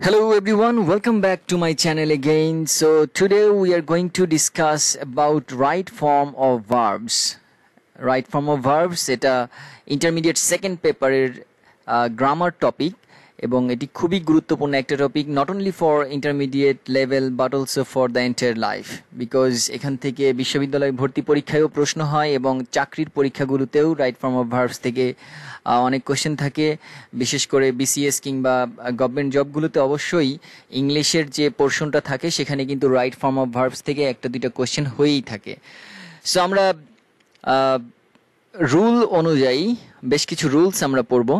Hello everyone, welcome back to my channel again. So today we are going to discuss about right form of verbs. Right form of verbs, a intermediate second paper uh, grammar topic. এবং এটি খুবই গুরুত্বপূর্ণ একটা topic not only for intermediate level but also for the entire life because এখান থেকে বিশ্ববিদ্যালয় ভর্তি পরীক্ষায়ও প্রশ্ন হয় এবং চাকরির পরীক্ষাগুলোতেও রাইট ফর্ম অফ ভার্ভস থেকে অনেক কোশ্চেন থাকে বিশেষ করে বিসিএস কিংবা গভর্নমেন্ট জবগুলোতে অবশ্যই ইংলিশের যে পোর্শনটা থাকে সেখানে কিন্তু রাইট ফর্ম অফ ভার্ভস থেকে একটা দুইটা কোয়েশ্চেন হয়েই থাকে সো আমরা রুল অনুযায়ী বেশ কিছু রুলস আমরা পড়বো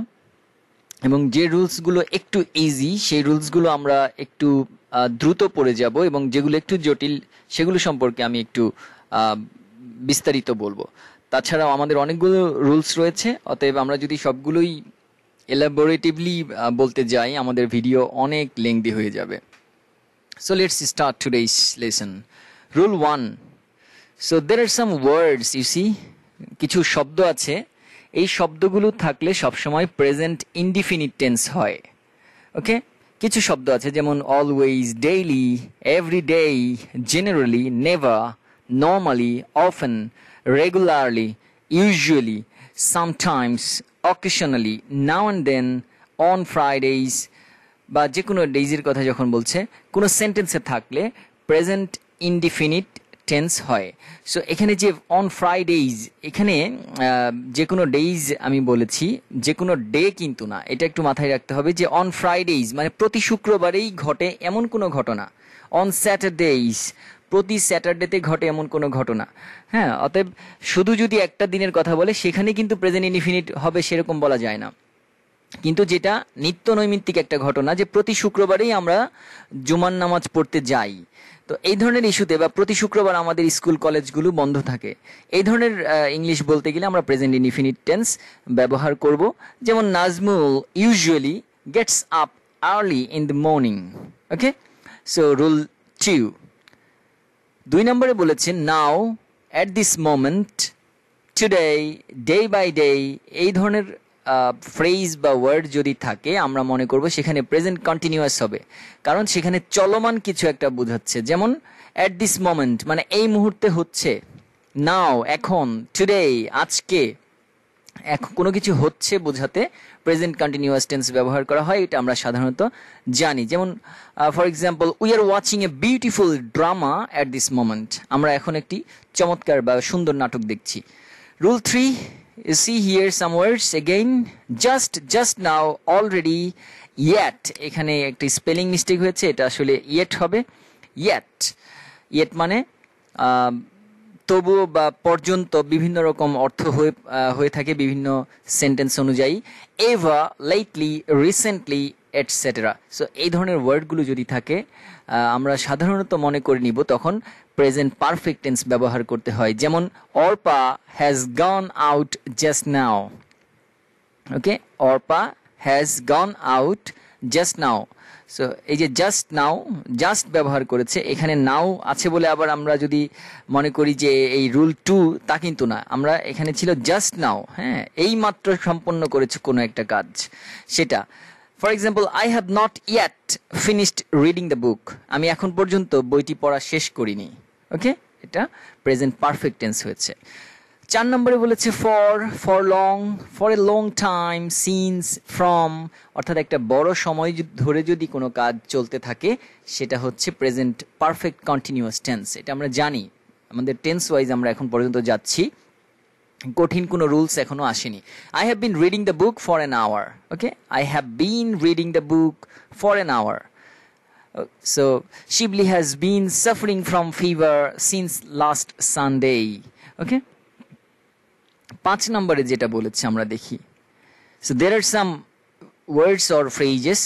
এবং যে রুলসগুলো একটু ইজি সেই রুলসগুলো আমরা একটু দ্রুত পড়ে যাব এবং যেগুলো একটু জটিল সেগুলো সম্পর্কে আমি একটু বিস্তারিত বলবো তাছাড়াও আমাদের অনেকগুলো রুলস রয়েছে অতএব আমরা যদি সবগুলোই এলাবোরেটিভলি বলতে যাই আমাদের ভিডিও অনেক লেংদি হয়ে যাবে so let's start today's lesson rule one so there are some words you see কিছু শব্দ আছে এই শব্দগুলো থাকলে সবসময় প্রেজেন্ট ইনডিফিনিট টেন্স হয় ওকে কিছু শব্দ আছে যেমন always daily every day generally never normally often regularly usually sometimes occasionally now and then on Fridays বা যে কোনো ডেইজের কথা যখন বলছে কোনো সেন্টেন্সে থাকলে প্রেজেন্ট ইনডিফিনিট টেন্স হয় সো এখানে যে অন ফ্রাইডেইজ এখানে যে কোনো ডেইজ আমি বলেছি যে কোনো ডে কিন্তু না এটা একটু মাথায় রাখতে হবে যে অন ফ্রাইডেইজ মানে প্রতি শুক্রবারেই ঘটে এমন কোনো ঘটনা অন স্যাটারডেইজ প্রতি স্যাটারডেতে ঘটে এমন কোনো ঘটনা হ্যাঁ অতএব শুধু যদি একটা দিনের কথা বলে সেখানে কিন্তু প্রেজেন্ট ইনফিনিট হবে সেরকম বলা যায় না কিন্তু যেটা নিত্য নৈমিত্তিক একটা ঘটনা যে প্রতি শুক্রবারেই আমরা জুমান নামাজ পড়তে যাই তো এই ধরনের ইস্যুতে বা প্রতি শুক্রবার আমাদের স্কুল কলেজগুলো বন্ধ থাকে এই ধরনের ইংলিশ বলতে গেলে আমরা প্রেজেন্ট ইনফিনিট টেন্স ব্যবহার করব যেমন Nazmul usually gets up early in the morning okay so rule two দুই নম্বরে বলেছে now at this moment today day by day এই ধরনের ফ্রেজ বা ওয়ার্ড যদি থাকে আমরা মনে করব সেখানে প্রেজেন্ট কন্টিনিউয়াস হবে কারণ সেখানে চলমান কিছু একটা বোঝাচ্ছে যেমন অ্যাট দিস মোমেন্ট মানে এই মুহূর্তে হচ্ছে নাও এখন টুডে আজকে এখন কোনো কিছু হচ্ছে বোঝাতে প্রেজেন্ট কন্টিনিউয়াস টেন্স ব্যবহার করা হয় এটা আমরা সাধারণত জানি যেমন for example we are watching a beautiful drama at this moment আমরা এখন একটি চমৎকার বা সুন্দর নাটক দেখছি rule three you see here some words again just just now already yet এখানে একটি স্পেলিং মিস্টেক হয়েছে এটা আসলে yet হবে yet yet মানে তবুও বা পর্যন্ত বিভিন্ন রকম অর্থ হয়ে হয়ে থাকে বিভিন্ন সেন্টেন্স অনুযায়ী এভা লাইটলি রিসেন্টলি এটসেটেরা সো এই ধরনের ওয়ার্ডগুলো যদি থাকে আমরা সাধারণত মনে করে নিব তখন প্রেজেন্ট পারফেক্ট টেন্স ব্যবহার করতে হয় যেমন Arpa has gone out just now okay Arpa has gone out just now so এই যে জাস্ট নাও জাস্ট ব্যবহার করেছে এখানে নাও আছে বলে আবার আমরা যদি মনে করি যে এই রুল টু তা কিন্তু না আমরা এখানে ছিল জাস্ট নাও হ্যাঁ এই মাত্র সম্পন্ন করেছে কোনো একটা কাজ সেটা for example I have not yet finished reading the book আমি এখন পর্যন্ত বইটি পড়া শেষ করিনি ওকে এটা প্রেজেন্ট পারফেক্ট টেন্স হয়েছে চার নম্বরে বলেছে for for long for a long time since from অর্থাৎ একটা বড় সময় ধরে যদি কোনো কাজ চলতে থাকে সেটা হচ্ছে প্রেজেন্ট পারফেক্ট কন্টিনিউয়াস টেন্স এটা আমরা জানি আমাদের টেন্স ওয়াইজ আমরা এখন পর্যন্ত যাচ্ছি কঠিন কোনো রুলস এখনও আসেনি I have been reading the book for an hour okay I have been reading the book for an hour So Shibli has been suffering from fever since last Sunday. Okay? পাঁচ নম্বরে যেটা বলেছে আমরা দেখি so there are some words or phrases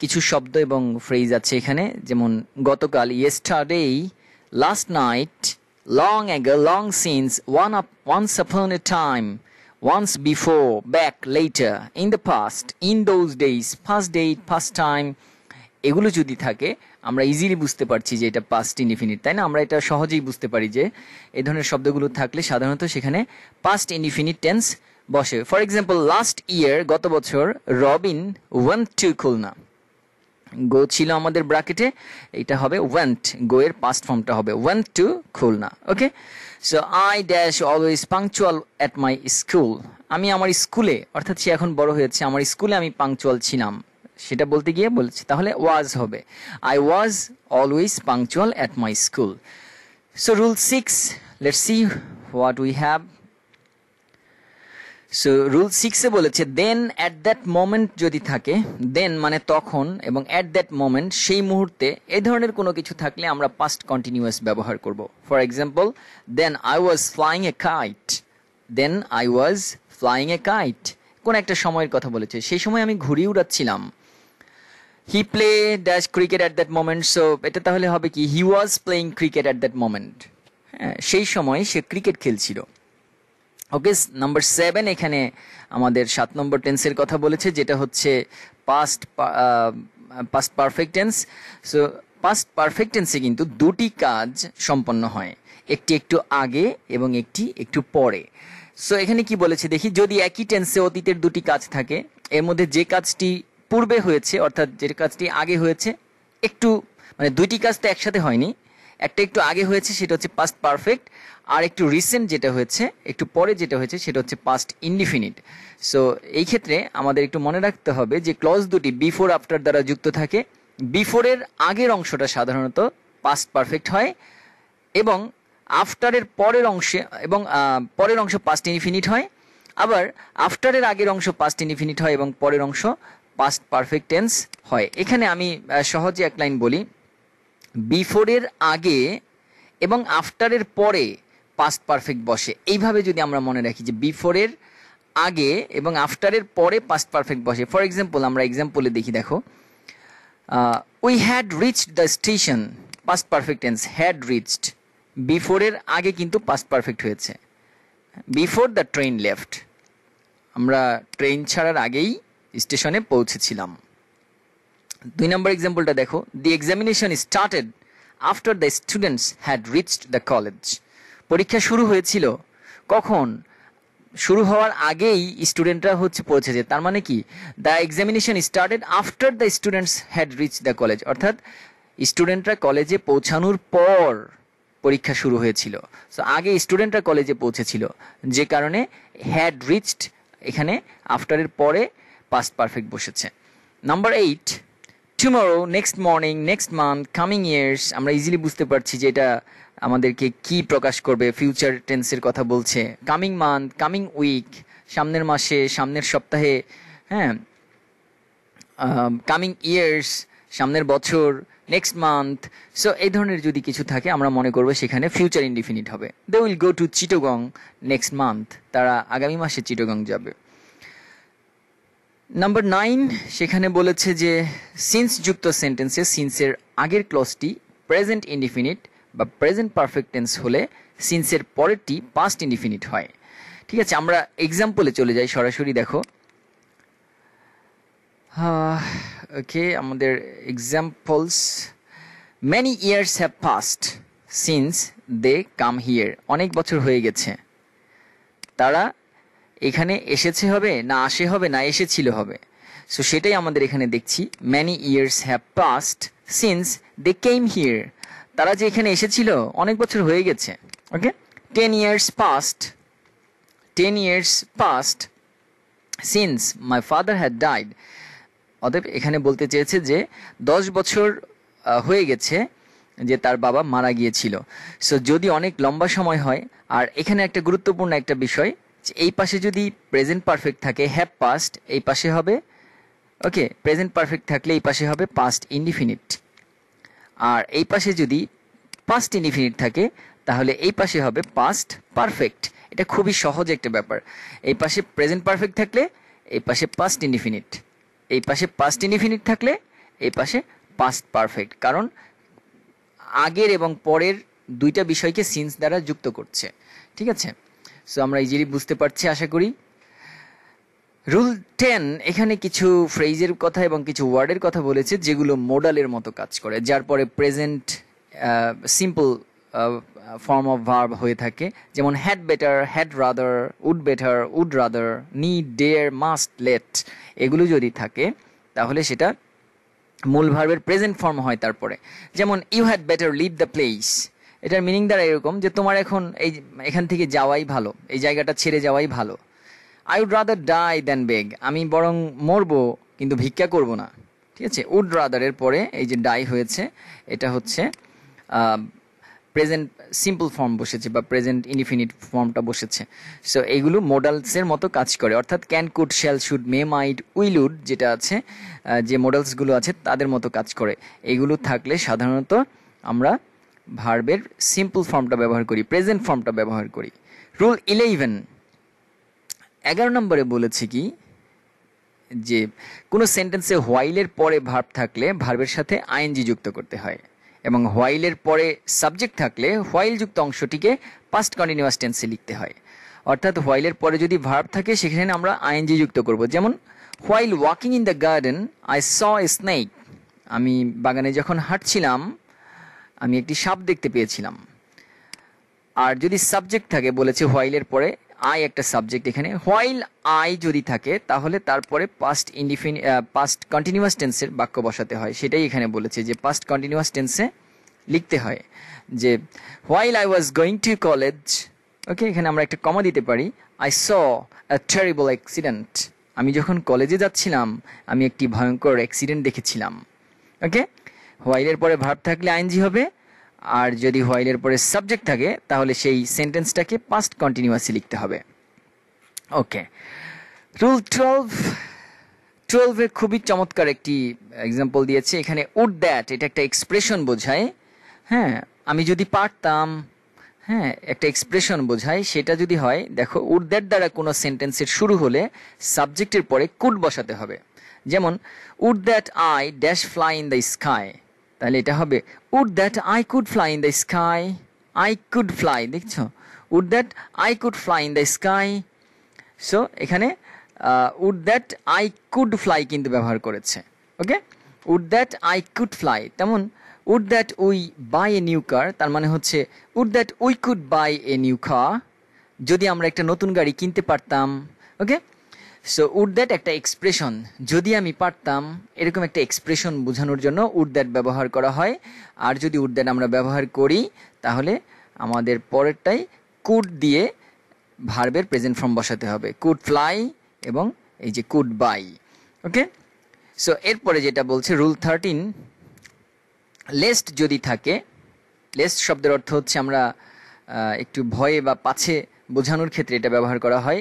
কিছু শব্দ এবং phrase আছে এখানে যেমন গতকাল yesterday last night long ago long since one up once upon a time once before back later in the past in those days first date first time এগুলো যদি থাকে আমরা ইজিলি বুঝতে পারছি যে এটা পাস্ট ইনডিফিনিট তাই না আমরা এটা সহজেই বুঝতে পারি যে এই ধরনের শব্দগুলো থাকলে সাধারণত সেখানে পাস্ট ইনডিফিনিট টেন্স বসে ফর এক্সাম্পল লাস্ট ইয়ার গত বছর Robin one to Khulna go ছিল আমাদের ব্রাকেটে এটা হবে ওয়েন্ট গো এর পাস্ট ফর্মটা হবে went to Khulna okay so I dash always punctual at my school আমি আমার স্কুলে অর্থাৎ সে এখন বড় হয়েছে আমার স্কুলে আমি পাংচুয়াল ছিলাম সেটা বলতে গিয়ে বলছি তাহলে ওয়াজ হবে I was always punctual at my school so rule six late see what we have so rule সিক্সে বলেছে দেন অ্যাট দ্যাট মোমেন্ট যদি থাকে দেন মানে তখন এবং অ্যাট দ্যাট মোমেন্ট সেই মুহূর্তে এ ধরনের কোনো কিছু থাকলে আমরা পাস্ট কন্টিনিউয়াস ব্যবহার করব for example then I was flying a kite then I was flying a kite কোন একটা সময়ের কথা বলেছে সেই সময় আমি ঘুরিয়ে উড়াচ্ছিলাম he play dash cricket at that moment so এটা তাহলে হবে কি he was playing cricket at that moment হ্যাঁ সেই সময় সে ক্রিকেট খেলছিল ওকে নাম্বার সেভেন এখানে আমাদের সাত নম্বর টেন্সের কথা বলেছে যেটা হচ্ছে past past perfect tense so past perfect টেন্সে কিন্তু দুটি কাজ সম্পন্ন হয় একটি একটু আগে এবং একটি একটু পরে সো এখানে কি বলেছে দেখি যদি একই টেন্সে অতীতের দুটি কাজ থাকে এর মধ্যে যে কাজটি পূর্বে হয়েছে অর্থাৎ যে কাজটি আগে হয়েছে একটু মানে দুইটি কাজ তো একসাথে হয়নি একটা একটু আগে হয়েছে সেটা হচ্ছে পাস্ট পারফেক্ট আর একটু রিসেন্ট যেটা হয়েছে একটু পরে যেটা হয়েছে সেটা হচ্ছে পাস্ট ইনডিফিনিট সো এই ক্ষেত্রে আমাদের একটু মনে রাখতে হবে যে ক্লজ দুটি বিফোর আফটার দ্বারা যুক্ত থাকে বিফোরের আগের অংশটা সাধারণত পাস্ট পারফেক্ট হয় এবং আফটারের পরের অংশে এবং পরের অংশ পাস্ট ইনফিনিট হয় আবার আফটারের আগের অংশ পাস্ট ইনফিনিট হয় এবং পরের অংশ পাস্ট পারফেক্ট টেন্স হয় এখানে আমি সহজে এক লাইন বলি বিফোরের আগে এবং আফটারের পরে পাস্ট পারফেক্ট বসে এইভাবে যদি আমরা মনে রাখি যে বিফোরের আগে এবং আফটারের পরে পাস্ট পারফেক্ট বসে ফর এক্সাম্পল আমরা এক্সাম্পলে দেখি দেখো we had reached the station past perfect tense had reached বিফোরের আগে কিন্তু পাস্ট পারফেক্ট হয়েছে বিফোর দ্য ট্রেন লেফট আমরা ট্রেন ছাড়ার আগেই স্টেশনে পৌঁছেছিলাম দুই নম্বর এক্সাম্পলটা দেখো the examination started after the students had reached the college পরীক্ষা শুরু হয়েছিল কখন শুরু হওয়ার আগেই স্টুডেন্টরা হচ্ছে পৌঁছেছে তার মানে কি the examination started after the students had reach the college অর্থাৎ স্টুডেন্টরা কলেজে পৌঁছানোর পর পরীক্ষা শুরু হয়েছিল সো আগে স্টুডেন্টরা কলেজে পৌঁছেছিল যে কারণে হ্যাড রিচড এখানে আফটারের পরে পাস্ট পারফেক্ট বসেছে number eight tomorrow next morning next month coming years আমরা ইজিলি বুঝতে পারছি যে এটা আমাদেরকে কি প্রকাশ করবে ফিউচার টেন্সের কথা বলছে কামিং মান্থ কামিং উইক সামনের মাসে সামনের সপ্তাহে হ্যাঁ কামিং ইয়ার্স সামনের বছর নেক্সট মান্থ সো এই ধরনের যদি কিছু থাকে আমরা মনে করবো সেখানে ফিউচার ইনডিফিনিট হবে they will go to Chittagong next month তারা আগামী মাসে চিটোগং যাবে নাম্বার নাইন সেখানে বলেছে যে সিন্স যুক্ত সেন্টেন্সে সিন্সের আগের ক্লসটি প্রেজেন্ট ইনডিফিনিট বা প্রেজেন্ট পারফেক্টেন্স হলে সিন্সের পরেরটি পাস্ট ইনডিফিনিট হয় ঠিক আছে আমরা এক্সাম্পলে চলে যাই সরাসরি দেখো ওকে আমাদের examples many years have passed since they come here অনেক বছর হয়ে গেছে তারা এখানে এসেছে হবে না আসে হবে না এসেছিল হবে সো সেটাই আমাদের এখানে দেখছি many years have passed since they came here তারা যে এখানে এসেছিল অনেক বছর হয়ে গেছে okay ten years passed ten years passed since my father had died অতএব এখানে বলতে চেয়েছে যে দশ বছর হয়ে গেছে যে তার বাবা মারা গিয়েছিল সো যদি অনেক লম্বা সময় হয় আর এখানে একটা গুরুত্বপূর্ণ একটা বিষয় এই পাশে যদি প্রেজেন্ট পারফেক্ট থাকে হ্যাভ পাস্ট এই পাশে হবে ওকে প্রেজেন্ট পারফেক্ট থাকলে এই পাশে হবে পাস্ট ইনডিফিনিট আর এই পাশে যদি পাস্ট ইনডিফিনিট থাকে তাহলে এই পাশে হবে পাস্ট পারফেক্ট এটা খুবই সহজ একটা ব্যাপার এই পাশে প্রেজেন্ট পারফেক্ট থাকলে এই পাশে পাস্ট ইনডিফিনিট এই পাশে পাস্ট ইনডিফিনিট থাকলে এই পাশে পাস্ট পারফেক্ট কারণ আগের এবং পরের দুইটা বিষয়কে সিন্স দ্বারা যুক্ত করছে ঠিক আছে সো আমরা ইজিলি বুঝতে পারছি আশা করি রুল টেন এখানে কিছু ফ্রেজের কথা এবং কিছু ওয়ার্ডের কথা বলেছে যেগুলো মোডালের মতো কাজ করে যার পরে present simple form of verb হয়ে থাকে যেমন had better had rather would better would rather need dare must let এগুলো যদি থাকে তাহলে সেটা মূল ভার্বের প্রেজেন্ট ফর্ম হয় তারপরে যেমন you had better leave the place এটার মিনিং দ্বারা এরকম যে তোমার এখন এই এখান থেকে যাওয়াই ভালো এই জায়গাটা ছেড়ে যাওয়াই ভালো I would rather die than beg আমি বরং মরবো কিন্তু ভিক্ষা করব না ঠিক আছে উড রাদারের পরে এই যে ডাই হয়েছে এটা হচ্ছে প্রেজেন্ট সিম্পল ফর্ম বসেছে বা প্রেজেন্ট ইনিফিনিট ফর্মটা বসেছে সো এইগুলো মোডালসের মতো কাজ করে অর্থাৎ can could shall should may might will would যেটা আছে যে মোডালসগুলো আছে তাদের মতো কাজ করে এগুলো থাকলে সাধারণত আমরা ভার্বের সিম্পল ফর্মটা ব্যবহার করি প্রেজেন্ট ফর্মটা ব্যবহার করি রুল ইলেভেন এগারো নম্বরে বলেছি কি যে কোনো সেন্টেন্সে হোয়াইলের পরে ভার্ব থাকলে ভার্বের সাথে আইএনজি যুক্ত করতে হয় এবং হোয়াইলের পরে সাবজেক্ট থাকলে হোয়াইল যুক্ত অংশটিকে পাস্ট কন্টিনিউয়াস টেন্সে লিখতে হয় অর্থাৎ হোয়াইলের পরে যদি ভার্ব থাকে সেখানে আমরা আইএনজি যুক্ত করব যেমন while walking in the garden I saw a snake আমি বাগানে যখন হাঁটছিলাম আমি একটি সাপ দেখতে পেয়েছিলাম আর যদি সাবজেক্ট থাকে বলেছে হোয়াইলের পরে আই একটা সাবজেক্ট এখানে হোয়াইল আই যদি থাকে তাহলে তারপরে পাস্ট ইন্ডিফিন পাস্ট কন্টিনিউয়াস টেন্সের বাক্য বসাতে হয় সেটাই এখানে বলেছে যে পাস্ট কন্টিনিউয়াস টেন্সে লিখতে হয় যে while I was going to college okay এখানে আমরা একটা কমা দিতে পারি আই স টেরিবল অ্যাক্সিডেন্ট আমি যখন কলেজে যাচ্ছিলাম আমি একটি ভয়ঙ্কর অ্যাক্সিডেন্ট দেখেছিলাম ওকে হোয়াইলের পরে ভার্ব থাকলে আইনজি হবে আর যদি হোয়াইলের পরে সাবজেক্ট থাকে তাহলে সেই সেন্টেন্সটাকে পাস্ট কন্টিনিউয়াসলি লিখতে হবে ওকে রুল টুয়েলভ টুয়েলভে খুবই চমৎকার একটি এক্সাম্পল দিয়েছে এখানে উড দ্যাট এটা একটা এক্সপ্রেশন বোঝায় হ্যাঁ আমি যদি পারতাম হ্যাঁ একটা এক্সপ্রেশন বোঝায় সেটা যদি হয় দেখো উড দ্যাট দ্বারা কোনো সেন্টেন্সের শুরু হলে সাবজেক্টের পরে কুড বসাতে হবে যেমন would that I dash fly in the sky তাহলে এটা হবে would that I could fly in the sky I could fly দেখছ would that I could fly in the sky so এখানে would that I could fly কিন্তু ব্যবহার করেছে okay would that I could fly তেমন would that we buy a new car তার মানে হচ্ছে would that we could buy a new কার যদি আমরা একটা নতুন গাড়ি কিনতে পারতাম ওকে সো উড দ্যাট একটা এক্সপ্রেশন যদি আমি পারতাম এরকম একটা এক্সপ্রেশন বোঝানোর জন্য উড দ্যাট ব্যবহার করা হয় আর যদি উড দ্যাট আমরা ব্যবহার করি তাহলে আমাদের পরেরটাই কুড দিয়ে ভার্বের প্রেজেন্ট ফর্ম বসাতে হবে কুড ফ্লাই এবং এই যে কুড বাই ওকে সো এরপরে যেটা বলছে রুল থার্টিন লেস্ট যদি থাকে লেস্ট শব্দের অর্থ হচ্ছে আমরা একটু ভয়ে বা পাছে বোঝানোর ক্ষেত্রে এটা ব্যবহার করা হয়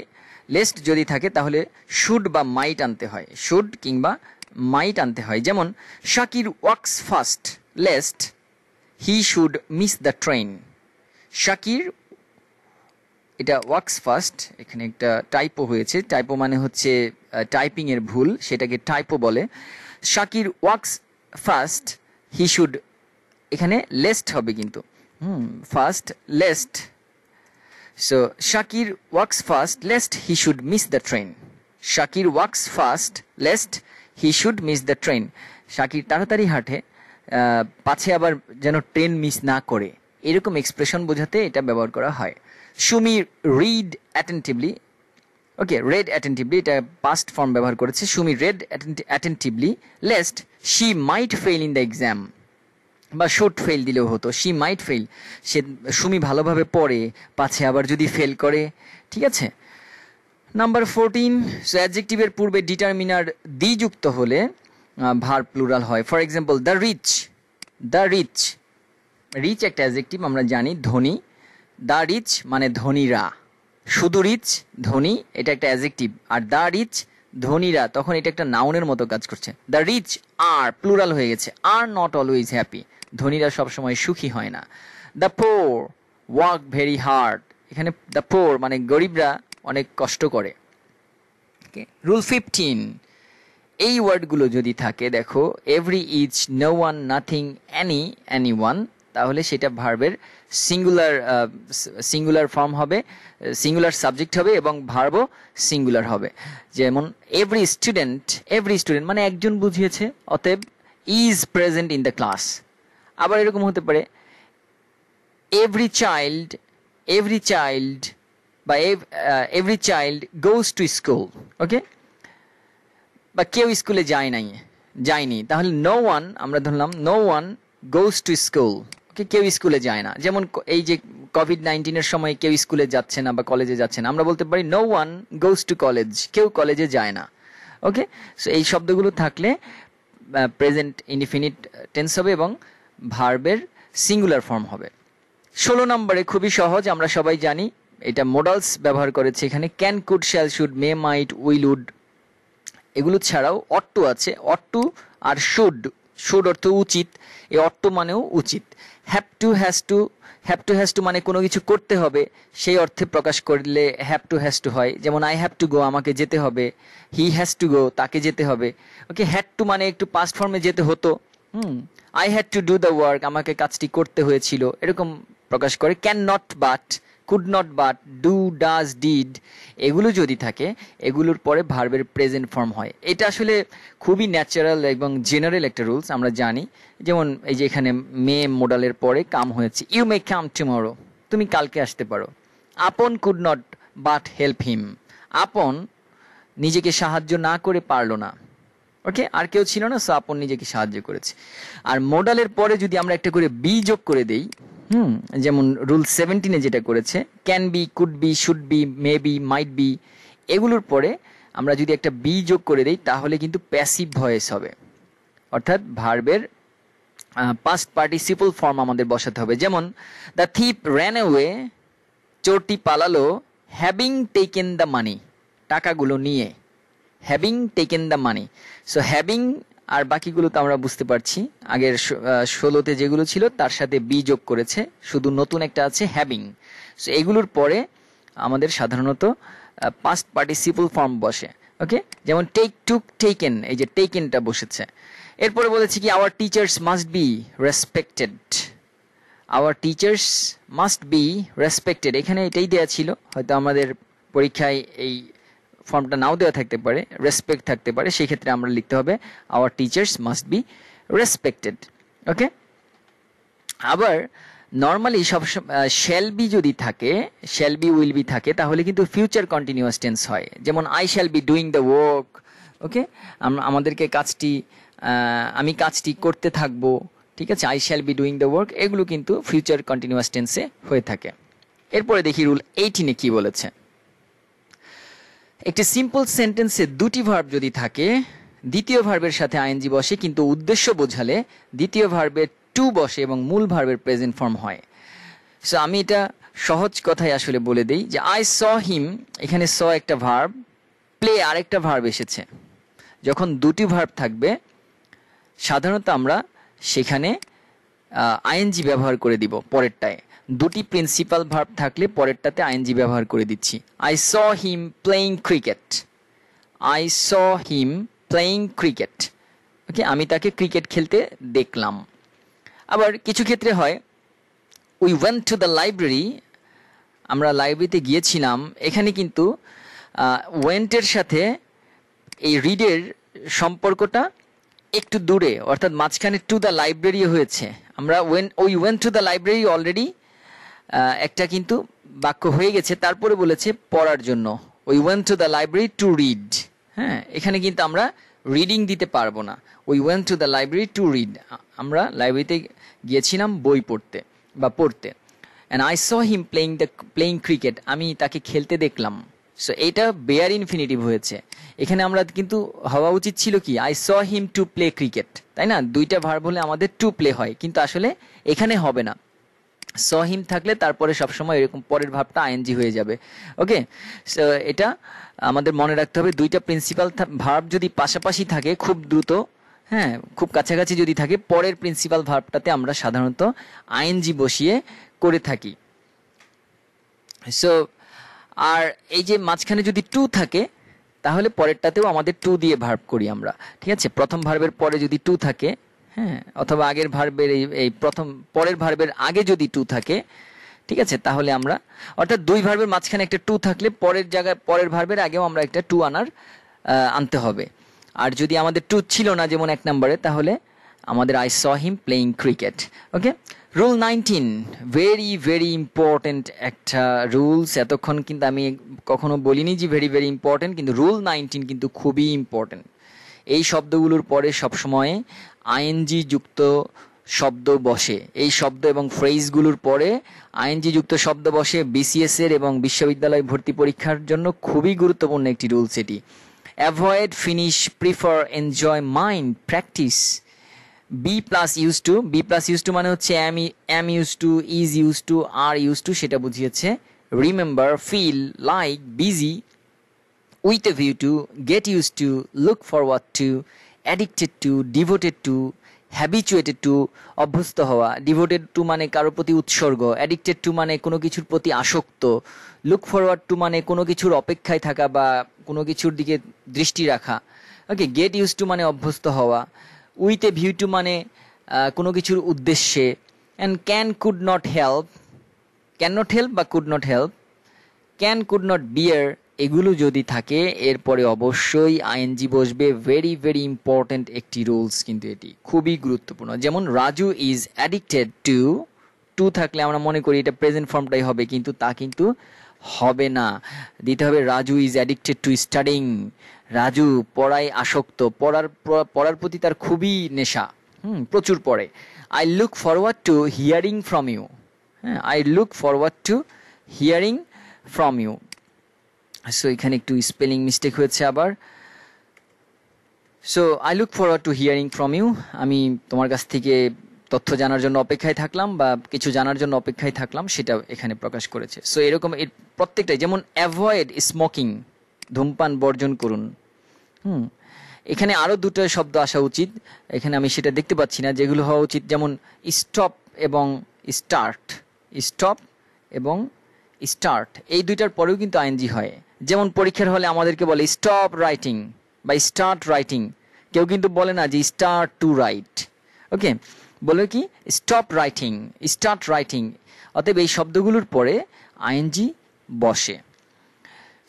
লেস্ট যদি থাকে তাহলে শুড বা মাইট আনতে হয় শুড কিংবা মাইট আনতে হয় যেমন Shakir walks first lest he should miss the train Shakir এটা ওয়াক্স ফার্স্ট এখানে একটা টাইপো হয়েছে টাইপো মানে হচ্ছে টাইপিংয়ের ভুল সেটাকে টাইপো বলে Shakir walks first he should এখানে লেস্ট হবে কিন্তু hmm first lest So Shakir walks fast lest he should miss the train. Shakir walks fast lest he should miss the train. Shakir তাড়াতাড়ি হাঁটে পাছে আবার যেন ট্রেন মিস না করে এরকম এক্সপ্রেশন বোঝাতে এটা ব্যবহার করা হয় Sumi read attentively okay read attentively এটা পাস্ট ফর্ম ব্যবহার করেছে Sumi read attentively lest she might fail in the exam বা শুট ফেল দিলেও হতো শি মাইট ফেল সে সুমি ভালোভাবে পড়ে পাছে আবার যদি ফেল করে ঠিক আছে নাম্বার ফোরটিন সো অ্যাডজেক্টিভের পূর্বে ডিটারমিনার দি যুক্ত হলে ভার প্লুরাল হয় for example the rich the rich rich একটা অ্যাজেক্টিভ আমরা জানি ধনী দ্য রিচ মানে ধনীরা শুধু রিচ ধনী এটা একটা অ্যাজেক্টিভ আর দ্য রিচ ধনীরা তখন এটা একটা নাউনের মতো কাজ করছে দ্য রিচ আর প্লুরাল হয়ে গেছে আর নট অলওয়েজ হ্যাপি ধনীরা সবসময় সুখী হয় না the poor work very hard এখানে দ্য পোর মানে গরিবরা অনেক কষ্ট করে রুল ফিফটিন এই ওয়ার্ডগুলো যদি থাকে দেখো every is no one nothing any any one তাহলে সেটা ভার্বের সিঙ্গুলার সিঙ্গুলার ফর্ম হবে সিঙ্গুলার সাবজেক্ট হবে এবং ভার্বও সিঙ্গুলার হবে যেমন এভরি স্টুডেন্ট এভরি স্টুডেন্ট মানে একজন বুঝিয়েছে অতএব is present in the class আবার এরকম হতে পারে এভরি চাইল্ড এভরি চাইল্ড বা every child goes to school okay বা কেউ স্কুলে যায় নাই যায়নি তাহলে নো ওয়ান আমরা ধরলাম no one goes to school okay কেউ স্কুলে যায় না যেমন এই যে কোভিড নাইন্টিনের সময় কেউ স্কুলে যাচ্ছে না বা কলেজে যাচ্ছে না আমরা বলতে পারি no one goes to college কেউ কলেজে যায় না ওকে সো এই শব্দগুলো থাকলে প্রেজেন্ট ইনডিফিনিট টেন্স হবে এবং ভার্বের সিঙ্গুলার ফর্ম হবে ষোলো নম্বরে খুবই সহজ আমরা সবাই জানি এটা মোডালস ব্যবহার করেছে এখানে can could shall should may might will would এগুলো ছাড়াও অট্টু আছে অট্টু আর শুড শুড অর্থ উচিত এই অট্টু মানেও উচিত have to has to have to has to মানে কোনো কিছু করতে হবে সেই অর্থে প্রকাশ করলে হ্যাপ টু হ্যাজ টু হয় যেমন আই হ্যাভ টু গো আমাকে যেতে হবে হি হ্যাজ টু গো তাকে যেতে হবে ওকে হ্যাড টু মানে একটু পাস্ট ফর্মে যেতে হতো hmm I had to do the work আমাকে কাজটি করতে হয়েছিল এরকম প্রকাশ করে can not but could not but do does did এগুলো যদি থাকে এগুলোর পরে ভার্বের প্রেজেন্ট ফর্ম হয় এটা আসলে খুবই ন্যাচারাল এবং জেনারেল একটা রুলস আমরা জানি যেমন এই যে এখানে মে মোডালের পরে কাম হয়েছে ইউ মে কাম টুমরো তুমি কালকে আসতে পারো Apon could not but help him Apon নিজেকে সাহায্য না করে পারল না ওকে আর কেউ ছিল না সো আপন নিজেকে সাহায্য করেছে আর মোডালের পরে যদি আমরা একটা করে বি যোগ করে দেই হুম যেমন রুল সেভেন্টিনে যেটা করেছে can be could be should be may be might be এগুলোর পরে আমরা যদি একটা বি যোগ করে দেই তাহলে কিন্তু প্যাসিভ ভয়েস হবে অর্থাৎ ভার্বের পাস্ট পার্টিসিপল ফর্ম আমাদের বসাতে হবে যেমন দ্য থিপ র্যান অ্যাওয়ে চোরটি পালালো হ্যাভিং টেকেন দ্য মানি টাকাগুলো নিয়ে having taken the money so having আর বাকিগুলো তো আমরা বুঝতে পারছি আগের ষোলোতে যেগুলো ছিল তার সাথে বি যোগ করেছে শুধু নতুন একটা আছে হ্যাভিং সো এগুলোর পরে আমাদের সাধারণত পাস্ট পার্টিসিপল ফর্ম বসে ওকে যেমন টেক টুক টেকেন এই যে টেকেনটা বসেছে এরপরে বলেছি কি our teachers must be respected our teachers must be respected এখানে এটাই দেয়া ছিল হয়তো আমাদের পরীক্ষায় এই ফর্মটা নাও দেওয়া থাকতে পারে রেসপেক্ট থাকতে পারে সেই ক্ষেত্রে আমরা লিখতে হবে our teachers must be respected okay আবার নর্মালি সব শ্যাল বি যদি থাকে শ্যাল বি উইল বি থাকে তাহলে কিন্তু ফিউচার কন্টিনিউয়াস টেন্স হয় যেমন I shall be doing the work okay আমাদেরকে কাজটি আমি কাজটি করতে থাকবো ঠিক আছে I shall be doing the work এগুলো কিন্তু ফিউচার কন্টিনিউয়াস টেন্সে হয়ে থাকে এরপরে দেখি রুল এইটিনে কি বলেছে একটি সিম্পল সেন্টেন্সে দুটি ভার্ব যদি থাকে দ্বিতীয় ভার্বের সাথে আইএনজি বসে কিন্তু উদ্দেশ্য বোঝালে দ্বিতীয় ভার্বের টু বসে এবং মূল ভার্বের প্রেজেন্ট ফর্ম হয় সো আমি এটা সহজ কথায় আসলে বলে দেই যে আই স হিম এখানে স একটা ভার্ব প্লে আরেকটা ভার্ব এসেছে যখন দুটি ভার্ব থাকবে সাধারণত আমরা সেখানে আইএনজি ব্যবহার করে দিব পরেরটায় দুটি প্রিন্সিপাল ভার্ব থাকলে পরেরটাতে আইএনজি ব্যবহার করে দিচ্ছি I saw him playing cricket I saw him playing cricket okay আমি তাকে ক্রিকেট খেলতে দেখলাম আবার কিছু ক্ষেত্রে হয় we went to the library আমরা লাইব্রেরিতে গিয়েছিলাম এখানে কিন্তু ওয়েন্টের সাথে এই রিডের সম্পর্কটা একটু দূরে অর্থাৎ মাঝখানে টু দ্য লাইব্রেরি হয়েছে আমরা ওয়েন ওই went to the library already একটা কিন্তু বাক্য হয়ে গেছে তারপরে বলেছে পড়ার জন্য we went to the library to read হ্যাঁ এখানে কিন্তু আমরা রিডিং দিতে পারবো না we went to the library to read আমরা লাইব্রেরিতে গিয়েছিলাম বই পড়তে বা পড়তে and I saw him playing the playing cricket আমি তাকে খেলতে দেখলাম সো এটা বেয়ার ইনফিনিটিভ হয়েছে এখানে আমরা কিন্তু হওয়া উচিত ছিল কি I saw him to play cricket তাই না দুইটা ভার্ব হলে আমাদের টু প্লে হয় কিন্তু আসলে এখানে হবে না সহিম থাকলে তারপরে সবসময় এরকম পরের ভাবটা আইএনজি হয়ে যাবে ওকে সো এটা আমাদের মনে রাখতে হবে দুইটা প্রিন্সিপাল ভার্ব যদি পাশাপাশি থাকে খুব দ্রুত হ্যাঁ খুব কাছাকাছি যদি থাকে পরের প্রিন্সিপাল ভার্বটাতে আমরা সাধারণত আইএনজি বসিয়ে করে থাকি সো আর এই যে মাঝখানে যদি টু থাকে তাহলে পরেরটাতেও আমাদের টু দিয়ে ভার্ব করি আমরা ঠিক আছে প্রথম ভার্বের পরে যদি টু থাকে হ্যাঁ অথবা আগের ভার্বের এই এই প্রথম পরের ভার্বের আগে যদি টু থাকে ঠিক আছে তাহলে আমরা অর্থাৎ দুই ভার্বের মাঝখানে একটা টু থাকলে পরের জায়গায় পরের ভার্বের আগেও আমরা একটা টু আনার আনতে হবে আর যদি আমাদের টু ছিল না যেমন এক নম্বরে তাহলে আমাদের I saw him playing cricket okay rule nineteen very very important একটা রুলস এতক্ষণ কিন্তু আমি কখনো বলিনি যে ভেরি ভেরি ইম্পর্টেন্ট কিন্তু রুল নাইনটিন কিন্তু খুবই ইম্পর্টেন্ট এই শব্দগুলোর পরে সবসময় আইএনজি যুক্ত শব্দ বসে এই শব্দ এবং ফ্রেজগুলোর পরে আইএনজি যুক্ত শব্দ বসে বিসিএস এর এবং বিশ্ববিদ্যালয় ভর্তি পরীক্ষার জন্য খুবই গুরুত্বপূর্ণ একটি রুলস এটি avoid finish prefer enjoy mind practice be plus use to be plus use to মানে হচ্ছে um um use to is use to R use to সেটা বুঝিয়েছে remember feel like busy with a view to, get used to, look forward to, addicted to devoted to habituated to অভ্যস্ত হওয়া devoted to মানে কারোর প্রতি উৎসর্গ addicted to মানে কোনো কিছুর প্রতি আসক্ত লুক ফরওয়ার্ড টু মানে কোনো কিছুর অপেক্ষায় থাকা বা কোনো কিছুর দিকে দৃষ্টি রাখা ওকে গেট ইউজ টু মানে অভ্যস্ত হওয়া উইথ এ ভিউ টু মানে কোনো কিছুর উদ্দেশ্যে and can could not help can not help বা could not help can could not bear এগুলো যদি থাকে এরপরে অবশ্যই আইএনজি বসবে ভেরি ভেরি ইম্পর্ট্যান্ট একটি রুলস কিন্তু এটি খুবই গুরুত্বপূর্ণ যেমন Raju is addicted to to থাকলে আমরা মনে করি এটা প্রেজেন্ট ফর্মটাই হবে কিন্তু তা কিন্তু হবে না দিতে হবে Raju is addicted to studying Raju পড়ায় আসক্ত পড়ার পড়ার প্রতি তার খুবই নেশা হুম প্রচুর পড়ে I look forward to hearing from you হ্যাঁ I look forward to hearing from you so এখানে একটু স্পেলিং মিস্টেক হয়েছে আবার so I look forward to hearing from you আমি তোমার কাছ থেকে তথ্য জানার জন্য অপেক্ষায় থাকলাম বা কিছু জানার জন্য অপেক্ষায় থাকলাম সেটা এখানে প্রকাশ করেছে সো এরকম এর প্রত্যেকটাই যেমন অ্যাভয়েড স্মোকিং ধূমপান বর্জন করুন হুম এখানে আরও দুটো শব্দ আসা উচিত এখানে আমি সেটা দেখতে পাচ্ছি না যেগুলো হওয়া উচিত যেমন স্টপ এবং স্টার্ট স্টপ এবং স্টার্ট এই দুইটার পরেও কিন্তু আইনজি হয় যেমন পরীক্ষার হলে আমাদেরকে বলে স্টপ রাইটিং বা স্টার্ট রাইটিং কেউ কিন্তু বলে না যে স্টার্ট টু রাইট ওকে বলে কি স্টপ রাইটিং স্টার্ট রাইটিং অতএব এই শব্দগুলোর পরে আইএনজি বসে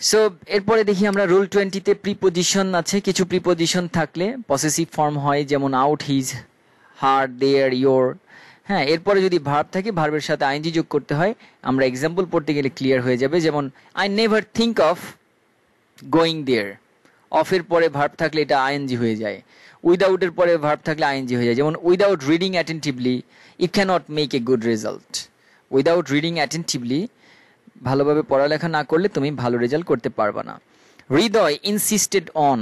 সো এরপরে দেখি আমরা রুল টোয়েন্টিতে প্রিপোজিশন আছে কিছু প্রিপোজিশন থাকলে পসেসিভ ফর্ম হয় যেমন our his her their your হ্যাঁ এরপরে যদি ভার্ব থাকে ভার্বের সাথে আইনজি যোগ করতে হয় আমরা এক্সাম্পল পড়তে গেলে ক্লিয়ার হয়ে যাবে যেমন I never think of going there অফের পরে ভার্ব থাকলে এটা আইএনজি হয়ে যায় উইদাউটের পরে ভার্ব থাকলে আইএনজি হয়ে যায় যেমন without reading attentively it cannot make a good result without reading attentively ভালোভাবে পড়ালেখা না করলে তুমি ভালো রেজাল্ট করতে পারবে না Hridoy insisted on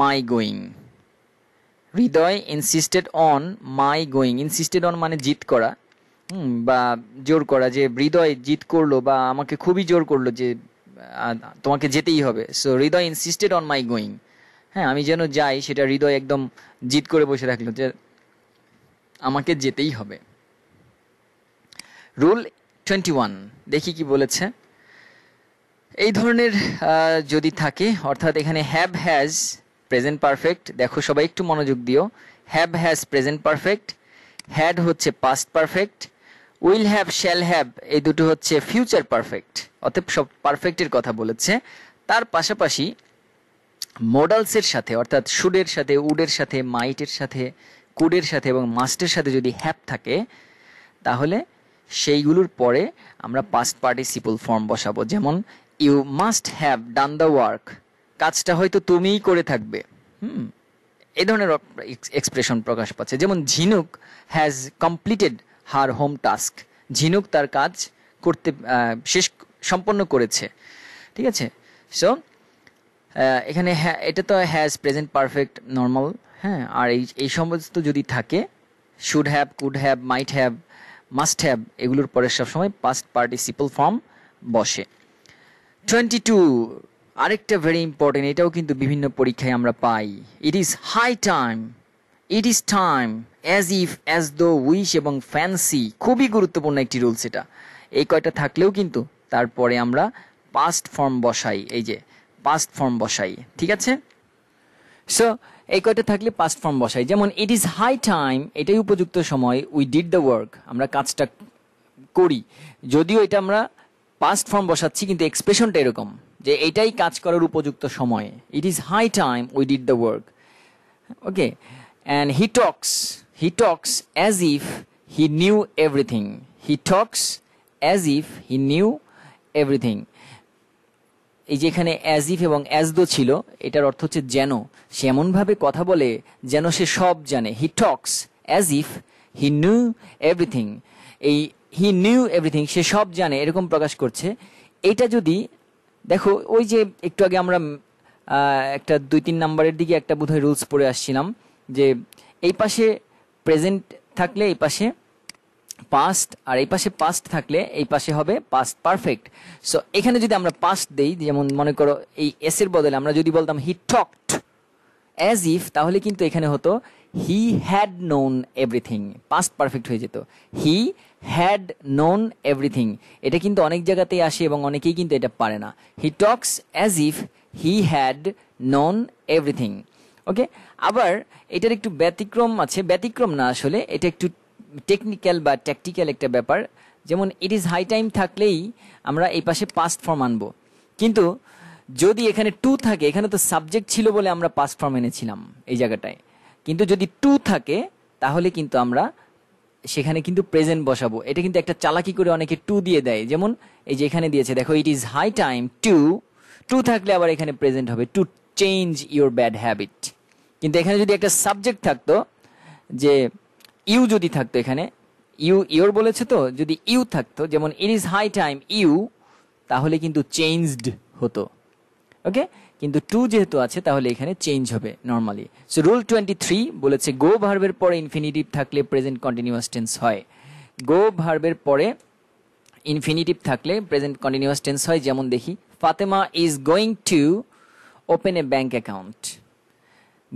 my going Hridoy insisted on my going insisted on মানে জিত করা বা জোর করা যে হৃদয় জিত করলো বা আমাকে খুবই জোর করলো যে তোমাকে যেতেই হবে so Hridoy insisted on my going হ্যাঁ আমি যেন যাই সেটা হৃদয় একদম জিত করে বসে থাকলো যে আমাকে যেতেই হবে রুল টোয়েন্টি ওয়ান দেখি কি বলেছে এই ধরনের যদি থাকে অর্থাৎ এখানে হ্যাব হ্যাজ প্রেজেন্ট পারফেক্ট দেখো সবাই একটু মনোযোগ দিও have has present perfect had হচ্ছে past perfect will have shall have এই দুটো হচ্ছে ফিউচার পারফেক্ট অতএব সব পারফেক্টের কথা বলেছে তার পাশাপাশি মডালসের সাথে অর্থাৎ সুডের সাথে উডের সাথে মাইটের সাথে কুডের সাথে এবং মাস্টের সাথে যদি হ্যাপ থাকে তাহলে সেইগুলোর পরে আমরা পাস্ট পার্টিসিপল ফর্ম বসাবো যেমন you must have done the work কাজটা হয়তো তুমিই করে থাকবে হুম এ ধরনের এক্সপ্রেশন প্রকাশ পাচ্ছে যেমন Jhinuk has completed her home task Jhinuk তার কাজ করতে শেষ সম্পন্ন করেছে ঠিক আছে সো এখানে হ্যাঁ এটা তো হ্যাজ প্রেজেন্ট পারফেক্ট নর্মাল হ্যাঁ আর এই এই সমস্ত যদি থাকে should have could have might have must have এগুলোর পরে সবসময় পাস্ট পার্টিসিপল ফর্ম বসে টোয়েন্টি টু আরেকটা ভেরি ইম্পর্টেন্ট এটাও কিন্তু বিভিন্ন পরীক্ষায় আমরা পাই it is high time it is time as if as though wish এবং ফ্যান্সি খুবই গুরুত্বপূর্ণ একটি রুলস এটা এই কয়টা থাকলেও কিন্তু তারপরে আমরা পাস্ট ফর্ম বসাই এই যে পাস্ট ফর্ম বসাই ঠিক আছে সো এই কয়টা থাকলে পাস্ট ফর্ম বসাই যেমন ইট ইজ হাই টাইম এটাই উপযুক্ত সময় উই ডিড দ্য ওয়ার্ক আমরা কাজটা করি যদিও এটা আমরা পাস্ট ফর্ম বসাচ্ছি কিন্তু এক্সপ্রেশনটা এরকম যে এটাই কাজ করার উপযুক্ত সময় it is high time we did the work okay and he talks he talks as if he knew everything he talks as if he knew everything এই যেখানে অ্যাজ ইফ এবং অ্যাজ দো ছিল এটার অর্থ হচ্ছে যেন সে এমনভাবে কথা বলে যেন সে সব জানে he talks as if he knew everything এই হি নিউ এভরিথিং সে সব জানে এরকম প্রকাশ করছে এটা যদি দেখো ওই যে একটু আগে আমরা একটা দুই তিন নাম্বারের দিকে একটা বোধহয় রুলস পড়ে আসছিলাম যে এই পাশে প্রেজেন্ট থাকলে এই পাশে পাস্ট আর এই পাশে পাস্ট থাকলে এই পাশে হবে পাস্ট পারফেক্ট সো এখানে যদি আমরা পাস্ট দেই যেমন মনে করো এই এসের বদলে আমরা যদি বলতাম হি টকড অ্যাজ ইফ তাহলে কিন্তু এখানে হতো he had known everything past perfect হয়ে যেত হি হ্যাড নোন এভরিথিং এটা কিন্তু অনেক জায়গাতেই আসে এবং অনেকেই কিন্তু এটা পারে না he talks as if he had known everything okay আবার এটার একটু ব্যতিক্রম আছে ব্যতিক্রম না আসলে এটা একটু টেকনিক্যাল বা ট্যাকটিক্যাল একটা ব্যাপার যেমন ইট ইজ হাই টাইম থাকলেই আমরা এই পাশে পাস্ট ফর্ম আনবো কিন্তু যদি এখানে টু থাকে এখানে তো সাবজেক্ট ছিল বলে আমরা পাস ফর্ম এনেছিলাম এই জায়গাটায় কিন্তু যদি টু থাকে তাহলে কিন্তু আমরা সেখানে কিন্তু প্রেজেন্ট বসাবো এটা কিন্তু একটা চালাকি করে অনেকে টু দিয়ে দেয় যেমন এই যে এখানে দিয়েছে দেখো it is high time to to থাকলে আবার এখানে প্রেজেন্ট হবে to change your bad habit কিন্তু এখানে যদি একটা সাবজেক্ট থাকতো যে ইউ যদি থাকতো এখানে ইউ ইউর বলেছে তো যদি ইউ থাকতো যেমন it is high time you তাহলে কিন্তু চেঞ্জড হতো ওকে কিন্তু টু যেহেতু আছে তাহলে এখানে চেঞ্জ হবে normally so rule twenty three বলেছে গো ভার্বের পরে ইনফিনিটিভ থাকলে প্রেজেন্ট কন্টিনিউয়াস টেন্স হয় গো ভার্বের পরে ইনফিনিটিভ থাকলে প্রেজেন্ট কন্টিনিউয়াস টেন্স হয় যেমন দেখি Fatema is going to open a bank account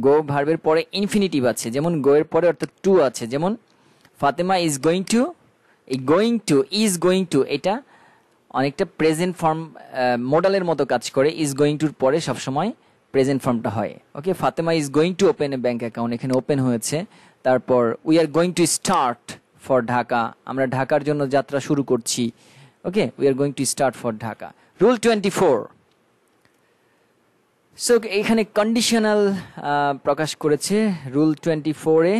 go ভার্বের পরে ইনফিনিটিভ আছে যেমন গো এর পরে অর্থাৎ টু আছে যেমন ফাতেমা ইজ গোয়িং টু এই going to is going to এটা অনেকটা প্রেজেন্ট ফর্ম মডেলের মতো কাজ করে ইজ গোয়িং টুর পরে সবসময় প্রেজেন্ট ফর্মটা হয় okay Fatema is going to open a bank account এখানে ওপেন হয়েছে তারপর we are going to start for Dhaka আমরা ঢাকার জন্য যাত্রা শুরু করছি okay we are going to start for Dhaka rule twenty four so এখানে কন্ডিশনাল প্রকাশ করেছে রুল টোয়েন্টি ফোরে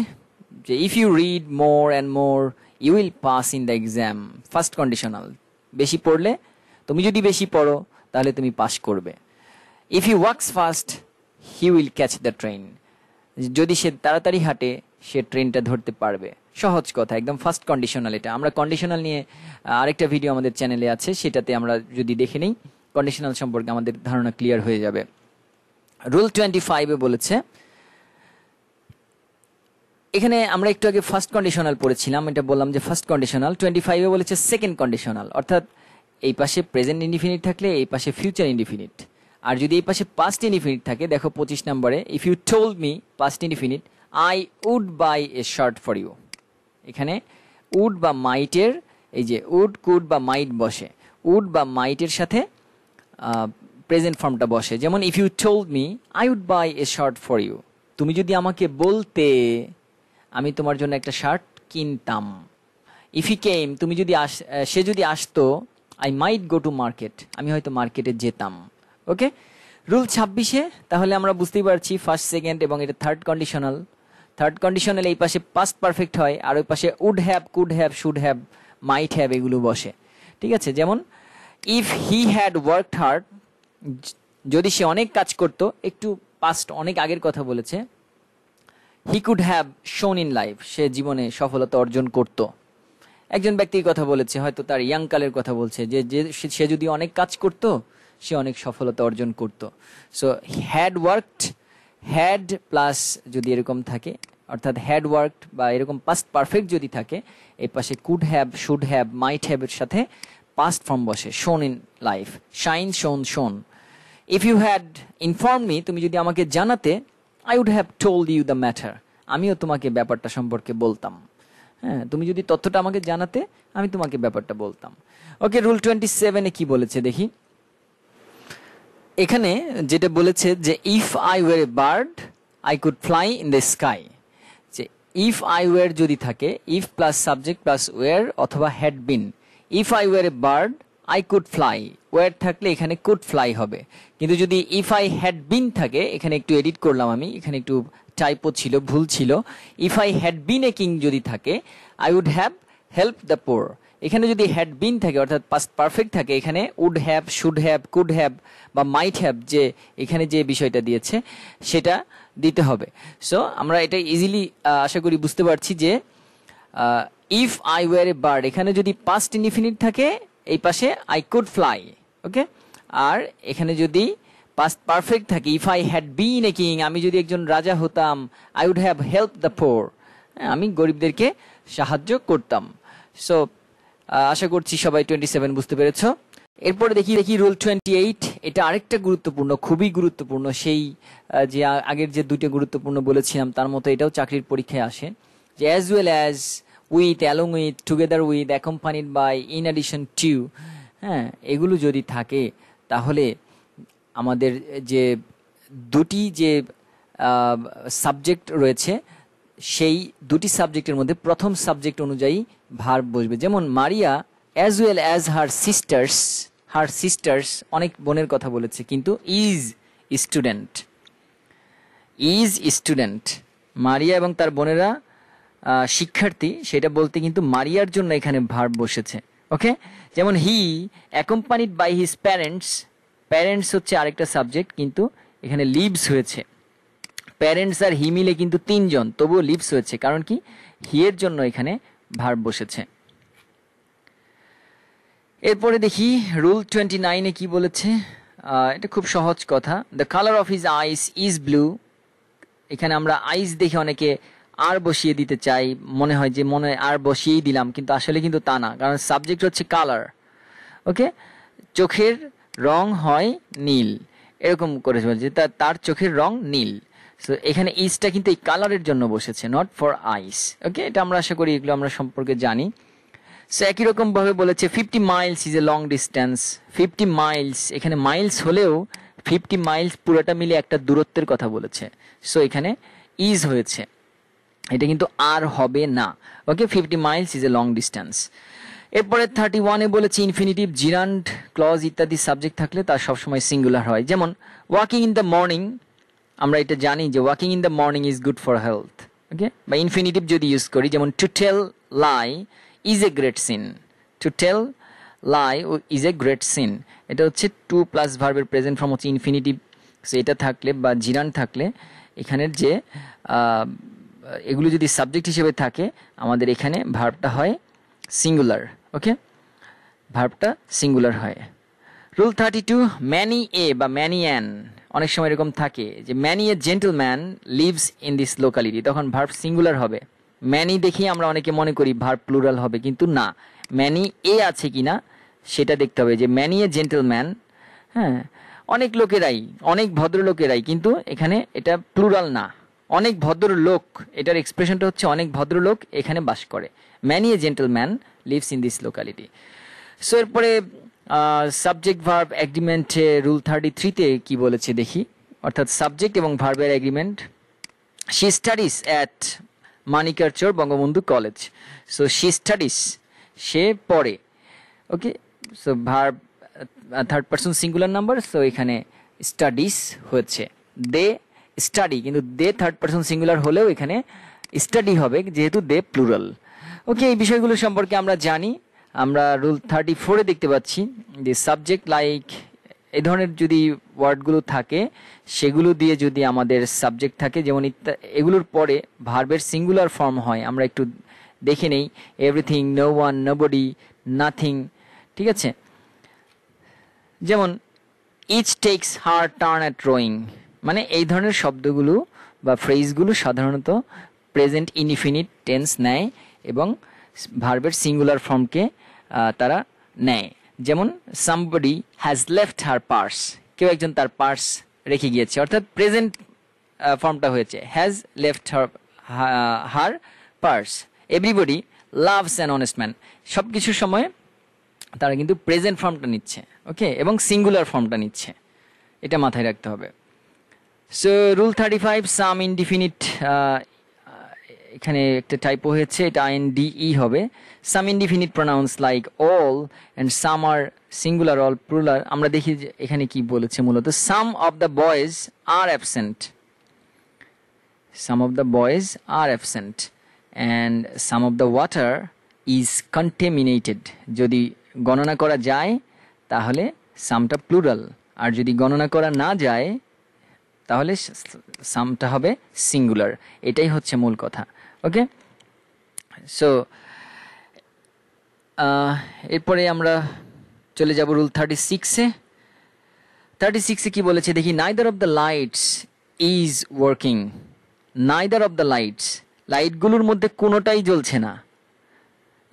যে if you read more and more you will pass in the exam first conditional বেশি পড়লে তুমি যদি বেশি পড়ো তাহলে তুমি পাশ করবে if you works fast he will catch the train যদি সে তাড়াতাড়ি হাঁটে সে ট্রেনটা ধরতে পারবে সহজ কথা একদম ফার্স্ট কন্ডিশনাল এটা আমরা কন্ডিশনাল নিয়ে আরেকটা ভিডিও আমাদের চ্যানেলে আছে সেটাতে আমরা যদি দেখে নিই কন্ডিশনাল সম্পর্কে আমাদের ধারণা ক্লিয়ার হয়ে যাবে রুল টোয়েন্টি ফাইভে বলেছে এখানে আমরা একটু আগে ফার্স্ট কন্ডিশনাল পড়েছিলাম এটা বললাম যে ফার্স্ট কন্ডিশনাল টোয়েন্টি ফাইভে বলেছে সেকেন্ড কন্ডিশনাল অর্থাৎ এই পাশে প্রেজেন্ট ইনডিফিনিট থাকলে এই পাশে ফিউচার ইনডিফিনিট আর যদি এই পাশে পাস্ট ইনডিফিনিট থাকে দেখো পঁচিশ নম্বরে if you told me past indefinite I would buy a shirt for you এখানে উড বা মাইটের এই যে উড কুড বা মাইট বসে উড বা মাইটের সাথে প্রেজেন্ট ফর্মটা বসে যেমন if you told me I would buy a shirt for you তুমি যদি আমাকে বলতে আমি তোমার জন্য একটা শার্ট কিনতাম ইফ ই কেম তুমি যদি আস সে যদি আসতো I might go to market আমি হয়তো মার্কেটে যেতাম ওকে রুল ছাব্বিশে তাহলে আমরা বুঝতেই পারছি ফার্স্ট সেকেন্ড এবং এটা থার্ড কন্ডিশনাল থার্ড কন্ডিশনাল এই পাশে পাস্ট পারফেক্ট হয় আর ওই পাশে would have could have should have might have এগুলো বসে ঠিক আছে যেমন if he had work hard যদি সে অনেক কাজ করতো একটু পাস্ট অনেক আগের কথা বলেছে he could have shone in life সে জীবনে সফলতা অর্জন করত একজন ব্যক্তির কথা বলেছে হয়তো তার ইয়াংকালের কথা বলছে যে যে সে যদি অনেক কাজ করত সে অনেক সফলতা অর্জন করত so had worked had plus যদি এরকম থাকে অর্থাৎ হ্যাড ওয়ার্কড বা এরকম পাস্ট পারফেক্ট যদি থাকে এর পাশে could have should have might এর সাথে পাস্ট ফর্ম বসে শোন in life shine shone shone if you had inform me তুমি যদি আমাকে জানাতে I would have told you the matter আমিও তোমাকে ব্যাপারটা সম্পর্কে বলতাম হ্যাঁ তুমি যদি তথ্যটা আমাকে জানাতে আমি তোমাকে ব্যাপারটা বলতাম ওকে রুল টোয়েন্টি সেভেনে কি বলেছে দেখি এখানে যেটা বলেছে যে if I were a bird I could fly in the sky যে ইফ আই ওয়ার যদি থাকে if plus subject plus were অথবা had been if I were a bird I could fly were থাকলে এখানে কুড ফ্লাই হবে কিন্তু যদি if I had বিন থাকে এখানে একটু এডিট করলাম আমি এখানে একটু টাইপও ছিল ভুল ছিল if I had been a king যদি থাকে I would have help the poor এখানে যদি হ্যাড বিন থাকে অর্থাৎ পাস্ট পারফেক্ট থাকে এখানে would have should have could have বা মাইট হ্যাভ যে এখানে যে বিষয়টা দিয়েছে সেটা দিতে হবে সো আমরা এটা ইজিলি আশা করি বুঝতে পারছি যে if I were a bird এখানে যদি পাস্ট ইনডিফিনিট থাকে এই পাশে আই কুড ফ্লাই ওকে আর এখানে যদি পাস্ট পারফেক্ট থাকে if I had been a king আমি যদি একজন রাজা হতাম I would have help the poor আমি গরিবদেরকে সাহায্য করতাম সো আশা করছি সবাই টোয়েন্টি সেভেন বুঝতে পেরেছ এরপরে দেখি দেখি রুল টোয়েন্টি এইট এটা আরেকটা গুরুত্বপূর্ণ খুবই গুরুত্বপূর্ণ সেই যে আগের যে দুইটা গুরুত্বপূর্ণ বলেছিলাম তার মতো এটাও চাকরির পরীক্ষায় আসে যে as well as with along with together with accompanied by in addition to হ্যাঁ এগুলো যদি থাকে তাহলে আমাদের যে দুটি যে সাবজেক্ট রয়েছে সেই দুটি সাবজেক্টের মধ্যে প্রথম সাবজেক্ট অনুযায়ী ভার বসবে যেমন Maria as well as her sisters her sisters অনেক বোনের কথা বলেছে কিন্তু is student is student Maria এবং তার বোনেরা শিক্ষার্থী সেটা বলতে কিন্তু মারিয়ার জন্য এখানে ভার বসেছে ওকে যেমন he accompanied by his parents parents হচ্ছে আরেকটা সাবজেক্ট কিন্তু এখানে লিভস হয়েছে প্যারেন্টস আর হি মিলে কিন্তু তিনজন তবুও লিভস হয়েছে কারণ কি হিয়ের জন্য এখানে ভার বসেছে এরপরে দেখি রুল টোয়েন্টি নাইনে কি বলেছে এটা খুব সহজ কথা the colour of his eyes is blue এখানে আমরা আইস দেখে অনেকে আর বসিয়ে দিতে চাই মনে হয় যে মনে আর বসিয়েই দিলাম কিন্তু আসলে কিন্তু তা না কারণ সাবজেক্ট হচ্ছে কালার ওকে চোখের রং হয় নীল এরকম করে যে তার চোখের রং নীল সো এখানে ইজটা কিন্তু এই কালারের জন্য বসেছে নট ফর আইস ওকে এটা আমরা আশা করি এগুলো আমরা সম্পর্কে জানি সো একই রকমভাবে বলেছে fifty miles is a long distance fifty miles এখানে মাইলস হলেও ফিফটি মাইলস পুরোটা মিলে একটা দূরত্বের কথা বলেছে সো এখানে ইজ হয়েছে এটা কিন্তু আর হবে না okay fifty miles is a long distance এরপরে থার্টি ওয়ানে বলেছি ইনফিনিটিভ জিরান্ড ক্লজ ইত্যাদি সাবজেক্ট থাকলে তার সবসময় সিঙ্গুলার হয় যেমন ওয়াকিং ইন দ্য মর্নিং আমরা এটা জানি যে walking in the morning is good for health okay বা ইনফিনিটিভ যদি ইউজ করি যেমন to tell lie is a great sin to tell lie is a great sin এটা হচ্ছে টু প্লাস ভার্বের প্রেজেন্ট ফর্ম হচ্ছে ইনফিনিটিভ সো এটা থাকলে বা জিরান থাকলে এখানের যে এগুলো যদি সাবজেক্ট হিসেবে থাকে আমাদের এখানে ভার্বটা হয় সিঙ্গুলার ওকে ভার্বটা সিঙ্গুলার হয় rule thirty two many a বা ম্যানি অ্যান অনেক সময় এরকম থাকে যে many a gentleman lives in this locality তখন ভার্ব সিঙ্গুলার হবে ম্যানি দেখেই আমরা অনেকে মনে করি ভার্ব প্লুরাল হবে কিন্তু না ম্যানি এ আছে কি না সেটা দেখতে হবে যে ম্যানি এ জেন্টলম্যান হ্যাঁ অনেক লোকেরাই অনেক ভদ্রলোকেরাই কিন্তু এখানে এটা প্লুরাল না অনেক ভদ্রলোক এটার এক্সপ্রেশনটা হচ্ছে অনেক ভদ্রলোক এখানে বাস করে many a gentleman lives in this locality so এরপরে সাবজেক্ট ভার্ব অ্যাগ্রিমেন্টে রুল থার্টি থ্রিতে কি বলেছে দেখি অর্থাৎ সাবজেক্ট এবং ভার্বের agreement she studies at Manikarchar Bangabandhu college so she studies সে পড়ে okay so verb third person singular number so এখানে স্টাডিস হয়েছে দে স্টাডি কিন্তু দে থার্ড পার্সন সিঙ্গুলার হলেও এখানে স্টাডি হবে যেহেতু দে প্লুরাল ওকে এই বিষয়গুলো সম্পর্কে আমরা জানি আমরা রুল থার্টি ফোরে দেখতে পাচ্ছি যে সাবজেক্ট লাইক এ ধরনের যদি ওয়ার্ডগুলো থাকে সেগুলো দিয়ে যদি আমাদের সাবজেক্ট থাকে যেমন এগুলোর পরে ভার্বের সিঙ্গুলার ফর্ম হয় আমরা একটু দেখে নেই everything no one nobody nothing ঠিক আছে যেমন each takes her turn at rowing মানে এই ধরনের শব্দগুলো বা ফ্রেজগুলো সাধারণত প্রেজেন্ট ইনফিনিট টেন্স নেয় এবং ভার্বের সিঙ্গুলার ফর্মকে তারা নেয় যেমন somebody has left her purse কেউ একজন তার পার্স রেখে গিয়েছে অর্থাৎ প্রেজেন্ট ফর্মটা হয়েছে has left her her purse everybody loves an honest man সব কিছুর সময় তারা কিন্তু প্রেজেন্ট ফর্মটা নিচ্ছে ওকে এবং সিঙ্গুলার ফর্মটা নিচ্ছে এটা মাথায় রাখতে হবে so rule thirty five some indefinite এখানে একটা টাইপ হয়েছে এটা আইন ডিই e হবে some indefinite pronouns like all and some are singular all plural আমরা দেখি এখানে কি বলেছে মূলত some of the boys are absent some of the boys are absent and some of the water is contaminated যদি গণনা করা যায় তাহলে সামটা প্লুরাল আর যদি গণনা করা না যায় তাহলে সামটা হবে সিঙ্গুলার এটাই হচ্ছে মূল কথা ওকে সো এরপরে আমরা চলে যাব রুল থার্টি সিক্সে থার্টি সিক্সে কি বলেছে দেখি neither of the lights is working neither of the lights লাইটগুলোর মধ্যে কোনোটাই জ্বলছে না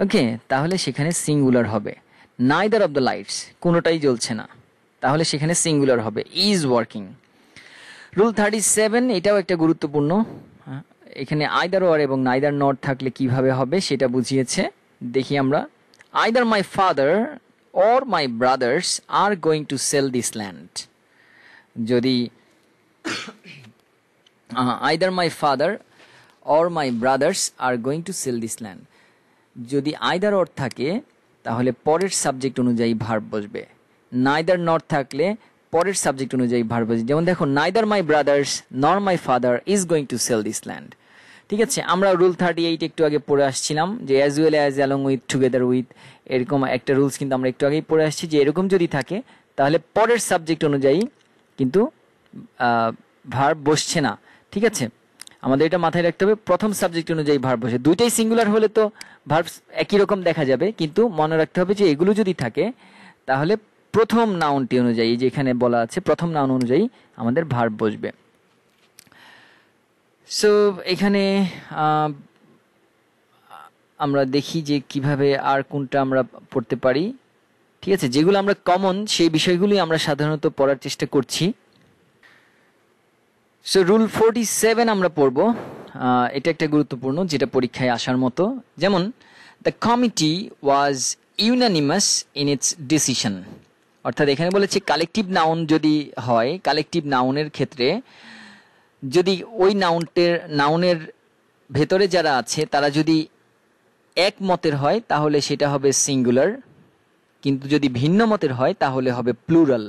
ওকে তাহলে সেখানে সিঙ্গুলার হবে নাইদার অফ দ্য লাইটস কোনোটাই জ্বলছে না তাহলে সেখানে সিঙ্গুলার হবে is working rule thirty seven এটাও একটা গুরুত্বপূর্ণ এখানে আইদার ওয়ার এবং নাইদার নট থাকলে কিভাবে হবে সেটা বুঝিয়েছে দেখি আমরা either my father or my brothers are going to sell this land যদি either my father or my brothers are going to sell this land যদি আইদার অর থাকে তাহলে পরের সাবজেক্ট অনুযায়ী ভার্ব বসবে নাইদার নট থাকলে পরের সাবজেক্ট অনুযায়ী ভার্ব আছে যেমন দেখো neither my brothers nor my father is going to sell this land ঠিক আছে আমরা রুল থার্টি এইট একটু আগে পড়ে আসছিলাম যে as well as along with together with এরকম একটা রুলস কিন্তু আমরা একটু আগেই পড়ে আসছি যে এরকম যদি থাকে তাহলে পরের সাবজেক্ট অনুযায়ী কিন্তু ভার্ব বসছে না ঠিক আছে আমাদের এটা মাথায় রাখতে হবে প্রথম সাবজেক্ট অনুযায়ী ভার্ব বসে দুইটাই সিঙ্গুলার হলে তো ভার্ব একই রকম দেখা যাবে কিন্তু মনে রাখতে হবে যে এগুলো যদি থাকে তাহলে প্রথম নাউনটি অনুযায়ী যেখানে বলা আছে প্রথম নাউন অনুযায়ী আমাদের ভার্ব বসবে সো এখানে আমরা দেখি যে কিভাবে আর কোনটা আমরা পড়তে পারি ঠিক আছে যেগুলো আমরা কমন সেই বিষয়গুলি আমরা সাধারণত পড়ার চেষ্টা করছি সো রুল ফোরটি সেভেন আমরা পড়ব এটা একটা গুরুত্বপূর্ণ যেটা পরীক্ষায় আসার মতো যেমন the committee was unanimous in its decision অর্থাৎ এখানে বলেছি কালেকটিভ নাউন যদি হয় কালেকটিভ নাউনের ক্ষেত্রে যদি ওই নাউনটের নাউনের ভেতরে যারা আছে তারা যদি এক মতের হয় তাহলে সেটা হবে সিঙ্গুলার কিন্তু যদি ভিন্ন মতের হয় তাহলে হবে প্লুরাল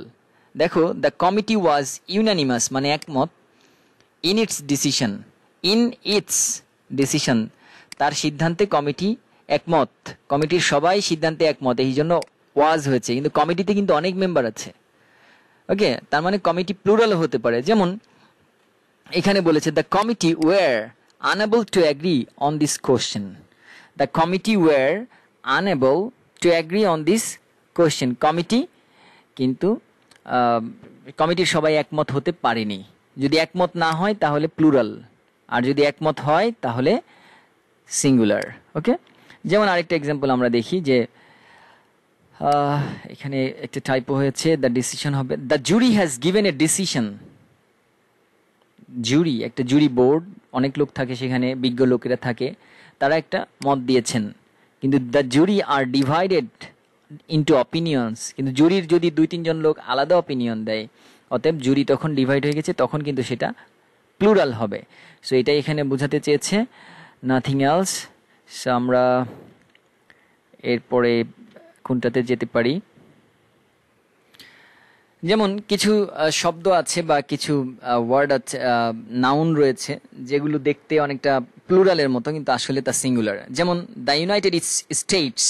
দেখো দ্য কমিটি ওয়াজ ইউনানিমাস মানে একমত in its decision in its decision তার সিদ্ধান্তে কমিটি একমত কমিটির সবাই সিদ্ধান্তে একমত এই জন্য ওয়াজ হয়েছে কিন্তু কমিটিতে কিন্তু অনেক মেম্বার আছে ওকে তার মানে কমিটি প্লুরাল হতে পারে যেমন এখানে বলেছে the committee were unable to agree on this question the committee were unable to agree on this question committee কিন্তু কমিটির সবাই একমত হতে পারেনি যদি একমত না হয় তাহলে প্লুরাল আর যদি একমত হয় তাহলে সিঙ্গুলার ওকে যেমন আরেকটা এক্সাম্পল আমরা দেখি যে এখানে একটা টাইপ হয়েছে দ্য ডিসিশন হবে the jury has given a decision jury একটা জুরি বোর্ড অনেক লোক থাকে সেখানে বিজ্ঞ লোকেরা থাকে তারা একটা মত দিয়েছেন কিন্তু the jury are divided into opinions কিন্তু জুরির যদি দুই তিনজন লোক আলাদা অপিনিয়ন দেয় অতএব জুরি তখন ডিভাইড হয়ে গেছে তখন কিন্তু সেটা প্লুরাল হবে সো এটা এখানে বোঝাতে চেয়েছে নাথিং এলস সো আমরা এরপরে কোনটাতে যেতে পারি যেমন কিছু শব্দ আছে বা কিছু ওয়ার্ড আছে নাউন রয়েছে যেগুলো দেখতে অনেকটা প্লুরালের মতো কিন্তু আসলে তা সিঙ্গুলার যেমন the United States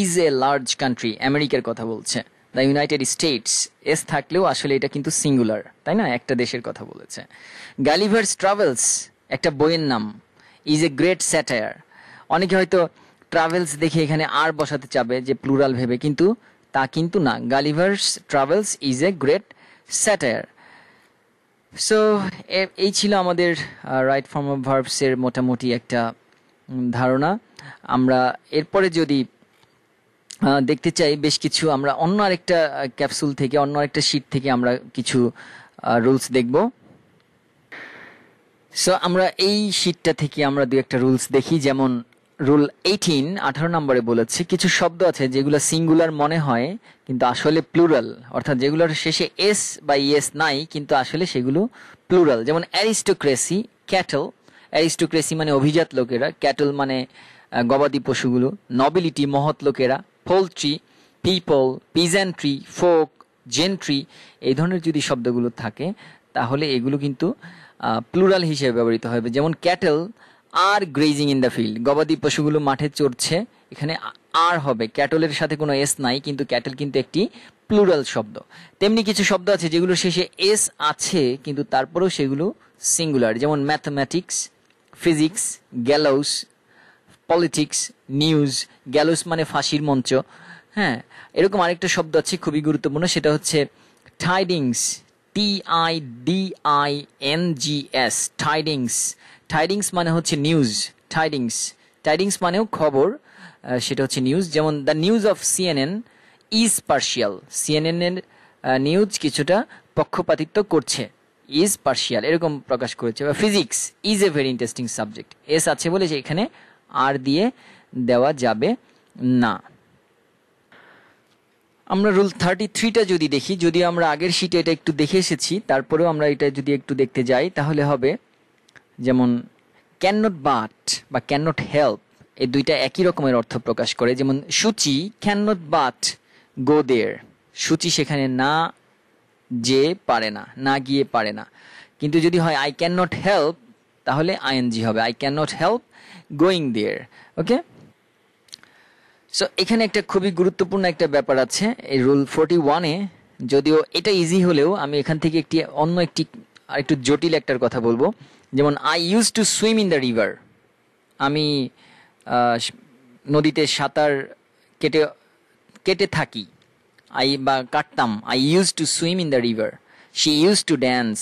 is a large country আমেরিকার কথা বলছে দ্য ইউনাইটেড স্টেটস এস থাকলেও আসলে এটা কিন্তু সিঙ্গুলার তাই না একটা দেশের কথা বলেছে গালিভার্স ট্রাভেলস একটা বইয়ের নাম ইজ এ গ্রেট স্যাটায়ার অনেকে হয়তো ট্রাভেলস দেখে এখানে আর বসাতে চাবে যে প্লুরাল ভেবে কিন্তু তা কিন্তু না Gulliver's Travels is a great satire so এই ছিল আমাদের রাইট ফর্ম অফ ভার্বসের মোটামুটি একটা ধারণা আমরা এরপরে যদি দেখতে চাই বেশ কিছু আমরা অন্য আরেকটা ক্যাপসুল থেকে অন্য আরেকটা শিট থেকে আমরা কিছু রুলস দেখব সো আমরা এই শিটটা থেকে আমরা দু একটা রুলস দেখি যেমন রুল এইটিন আঠারো নম্বরে বলেছে কিছু শব্দ আছে যেগুলো সিঙ্গুলার মনে হয় কিন্তু আসলে প্লুরাল অর্থাৎ যেগুলোর শেষে এস বা ইয়েস নাই কিন্তু আসলে সেগুলো প্লুরাল যেমন অ্যারিস্টোক্রেসি ক্যাটল অ্যারিস্টোক্রেসি মানে অভিজাত লোকেরা ক্যাটল মানে গবাদি পশুগুলো নবিলিটি মহৎ লোকেরা poultry people peasantry folk gentry এই ধরনের যদি শব্দগুলো থাকে তাহলে এগুলো কিন্তু প্লুরাল হিসেবে ব্যবহৃত হবে যেমন cattle are grazing in the field গবাদি পশুগুলো মাঠে চড়ছে এখানে আর হবে ক্যাটলের সাথে কোনো এস নাই কিন্তু ক্যাটল কিন্তু একটি প্লুরাল শব্দ তেমনি কিছু শব্দ আছে যেগুলো শেষে এস আছে কিন্তু তারপরেও সেগুলো সিঙ্গুলার যেমন mathematics physics gallows politics news gallows মানে ফাঁসির মঞ্চ হ্যাঁ এরকম আরেকটা শব্দ আছে খুবই গুরুত্বপূর্ণ সেটা হচ্ছে tidings T I D I N G S tidings tidings মানে হচ্ছে নিউজ টাইডিংস টাইডিংস মানেও খবর সেটা হচ্ছে নিউজ যেমন the news of CNN is partial সিএনএনের নিউজ কিছুটা পক্ষপাতিত্ব করছে ইজ পার্শিয়াল এরকম প্রকাশ করেছে বা physics is a very interesting subject এস আছে বলে যে এখানে আর দিয়ে দেওয়া যাবে না আমরা রুল থার্টি থ্রিটা যদি দেখি যদি আমরা আগের শিটে এটা একটু দেখে এসেছি তারপরেও আমরা এটা যদি একটু দেখতে যাই তাহলে হবে যেমন ক্যান নট বাট বা ক্যান নট হেল্প এই দুইটা একই রকমের অর্থ প্রকাশ করে যেমন সূচি can not but go there সূচি সেখানে না যে পারে না না গিয়ে পারে না কিন্তু যদি হয় আই ক্যান নট হেল্প তাহলে আইএনজি হবে I can not help going there okay so এখানে একটা খুবই গুরুত্বপূর্ণ একটা ব্যাপার আছে এই রুল ফোরটি ওয়ানে যদিও এটা ইজি হলেও আমি এখান থেকে একটি অন্য একটি আর একটু জটিল একটার কথা বলবো যেমন I use to swim in the river আমি নদীতে সাঁতার কেটে কেটে থাকি আই বা কাটতাম I use to swim in the river she use to dance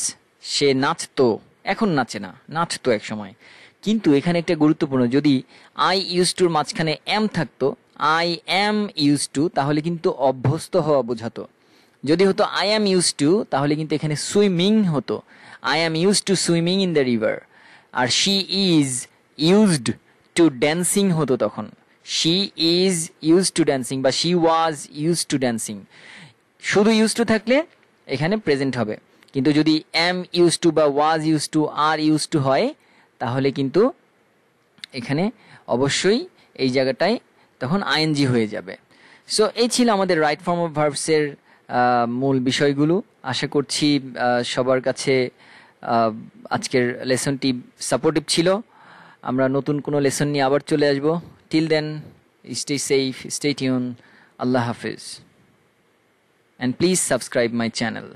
সে নাচতো এখন নাচে না নাচতো এক সময় কিন্তু এখানে একটা গুরুত্বপূর্ণ যদি আই ইউজ টুর মাঝখানে অ্যাম থাকতো আই অ্যাম ইউজ টু তাহলে কিন্তু অভ্যস্ত হওয়া বোঝাতো যদি হতো আই অ্যাম ইউজ টু তাহলে কিন্তু এখানে সুইমিং হতো I am use to swimming in the river আর she is used to dancing হতো তখন she is use to dancing বা she was use to dancing শুধু ইউজ টু থাকলে এখানে প্রেজেন্ট হবে কিন্তু যদি অ্যাম ইউজ টু বা was use to R use to হয় তাহলে কিন্তু এখানে অবশ্যই এই জায়গাটায় তখন আইএনজি হয়ে যাবে সো এই ছিল আমাদের রাইট ফর্ম অফ ভার্বসের মূল বিষয়গুলো আশা করছি সবার কাছে আজকের লেসনটি সাপোর্টিভ ছিল আমরা নতুন কোনো লেসন নিয়ে আবার চলে আসব till then stay safe stay tune আল্লাহ হাফিজ and please subscribe my channel